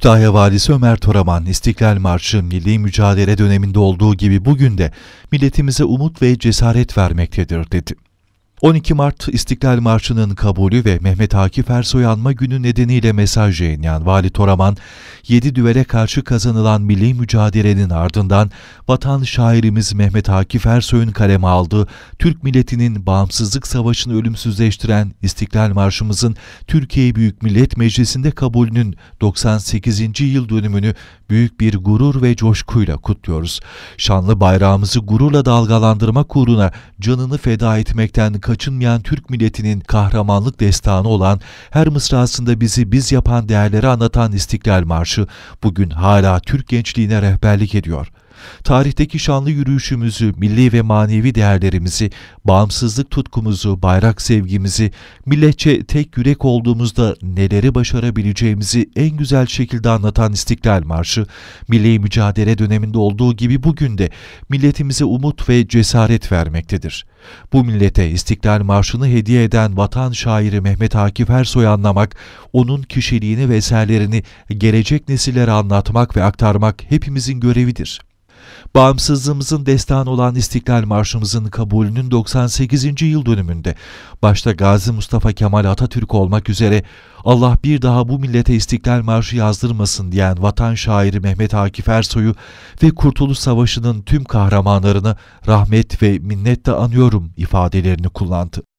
Kütahya Valisi Ömer Toraman, İstiklal Marşı milli mücadele döneminde olduğu gibi bugün de milletimize umut ve cesaret vermektedir dedi. 12 Mart İstiklal Marşı'nın kabulü ve Mehmet Akif Ersoy anma günü nedeniyle mesaj yayınlayan Vali Toraman, 7 düvele karşı kazanılan milli mücadelenin ardından vatan şairimiz Mehmet Akif Ersoy'un kaleme aldığı Türk milletinin bağımsızlık savaşını ölümsüzleştiren İstiklal Marşımızın Türkiye Büyük Millet Meclisi'nde kabulünün 98. yıl dönümünü büyük bir gurur ve coşkuyla kutluyoruz. Şanlı bayrağımızı gururla dalgalandırmak uğruna canını feda etmekten kaçınmayan Türk milletinin kahramanlık destanı olan her mısrasında bizi biz yapan değerleri anlatan İstiklal Marşı bugün hala Türk gençliğine rehberlik ediyor.'' Tarihteki şanlı yürüyüşümüzü, milli ve manevi değerlerimizi, bağımsızlık tutkumuzu, bayrak sevgimizi, milletçe tek yürek olduğumuzda neleri başarabileceğimizi en güzel şekilde anlatan İstiklal Marşı, milli mücadele döneminde olduğu gibi bugün de milletimize umut ve cesaret vermektedir. Bu millete İstiklal Marşı'nı hediye eden vatan şairi Mehmet Akif Ersoy'u anlamak, onun kişiliğini ve eserlerini gelecek nesillere anlatmak ve aktarmak hepimizin görevidir. Bağımsızlığımızın destanı olan İstiklal Marşımızın kabulünün 98. yıl dönümünde başta Gazi Mustafa Kemal Atatürk olmak üzere Allah bir daha bu millete İstiklal Marşı yazdırmasın diyen vatan şairi Mehmet Akif Ersoy'u ve Kurtuluş Savaşı'nın tüm kahramanlarını rahmet ve minnetle anıyorum ifadelerini kullandı.